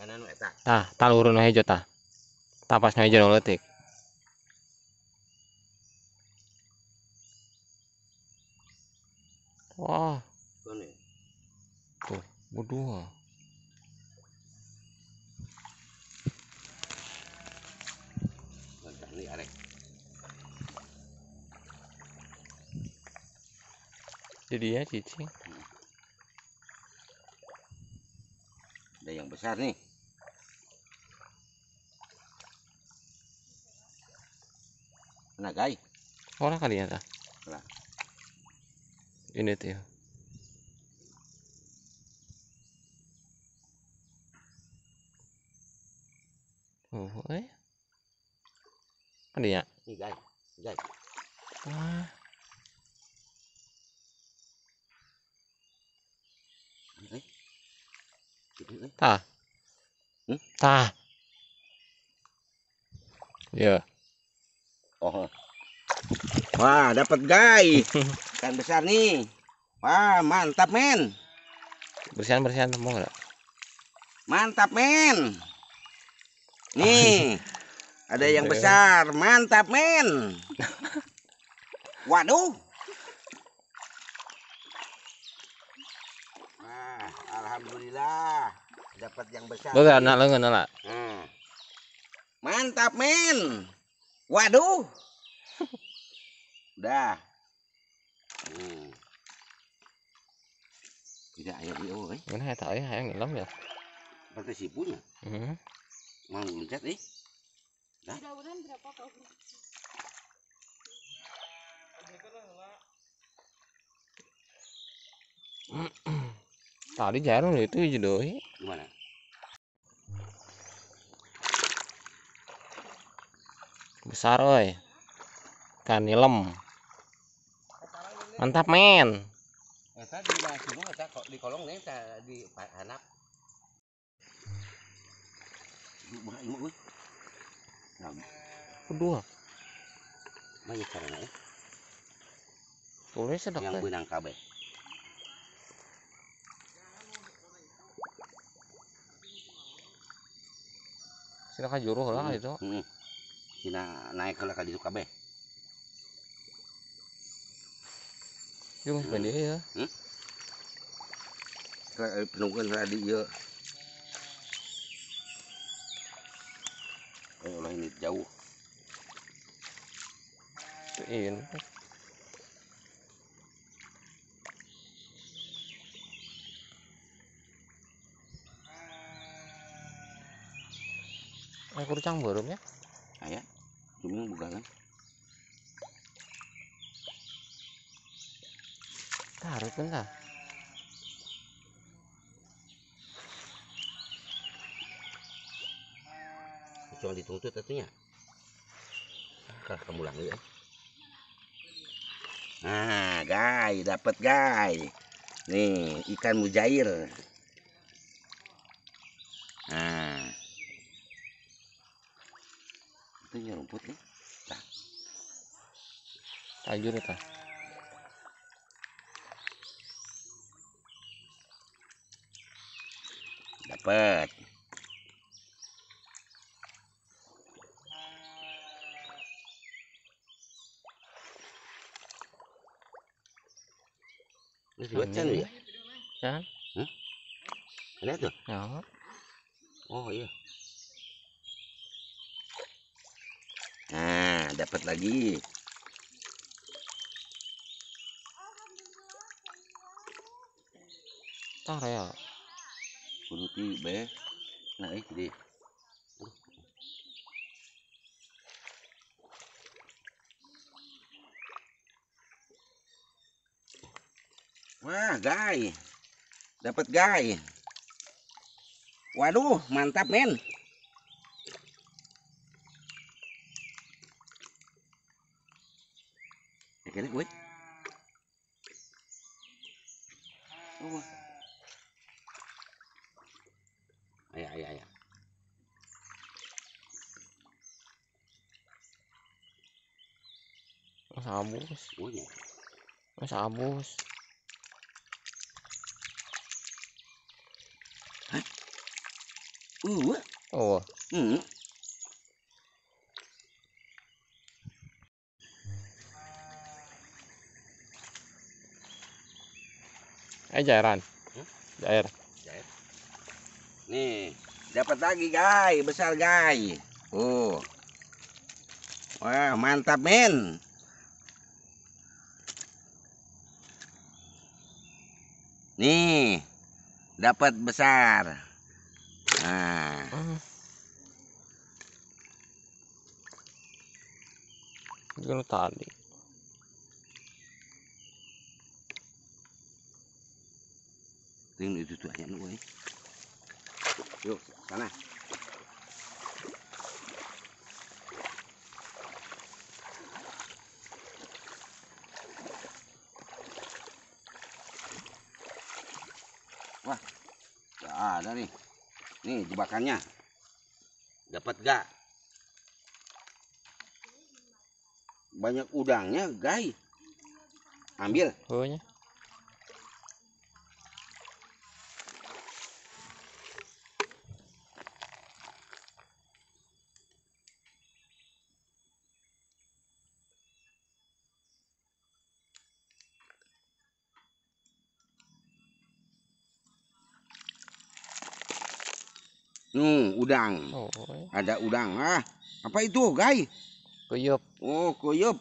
Ah, tah talurun no hejo tah tapas no hejo no letik wah tuh berdua jadi ya cici ada yang besar nih na guy. Wala ka niya ta? Wala. Init yun. Ya. Oh, eh. Ano niya? Ni guy. ah, Ah. Eh? Eh? Ta. Hmm? Ta. Yeah. Ya. Oh. Wah, dapat guys. Ikan besar nih. Wah, mantap men. Bersihan bersihan temu enggak? Mantap men. Nih, ada yang besar. Mantap men. Waduh. alhamdulillah dapat yang besar. Bukan anak lo nggak Mantap men. Wadu. Dah. Hmm. đại ayam dia oi. mình hai thở hai hang lắm ya. Pakai siput ya. Hmm. Mang loncat eh. Dah. mudah Tao đi chả nó thì tươi gì được besar oi kanilem mantap men eh, di kolong eh. yang eh. kabeh silakan juruh lah hmm. itu hmm. hina naik kalau kali suka be Yo mas pendek ya. Hmm? Kalau penungkan tadi oh, eh, ya. Oh, lah ini jauh. Tuin. Aku cang burung ya. ya cuma bukan, kan tarik kan lah cuma dituntut tentunya kalah kamu lagi ya nah guys dapat guys nih ikan mujair nah Nah. itu ya rumput ya nah. tajur ya dapat dua can ya? Can? Hmm? Ada tuh? Ya. Oh iya. dapat lagi tar ya kudu be eh. naik eh wah gai dapat gai waduh mantap men Get gue. Wait. Oh. Ayah, Mas abus. Mas abus. Hah? Uh. uh. Oh. Hmm. eh cairan hmm? cair nih dapat lagi guys besar guys Uh. wah mantap men nih dapat besar nah Gue tadi. duduk aja lu yuk sana wah gak ada nih nih jebakannya dapat gak banyak udangnya guys ambil bawahnya Nuh, udang. Oh. Ada udang. Ah, apa itu, Guys? Kuyup. Oh, kuyup.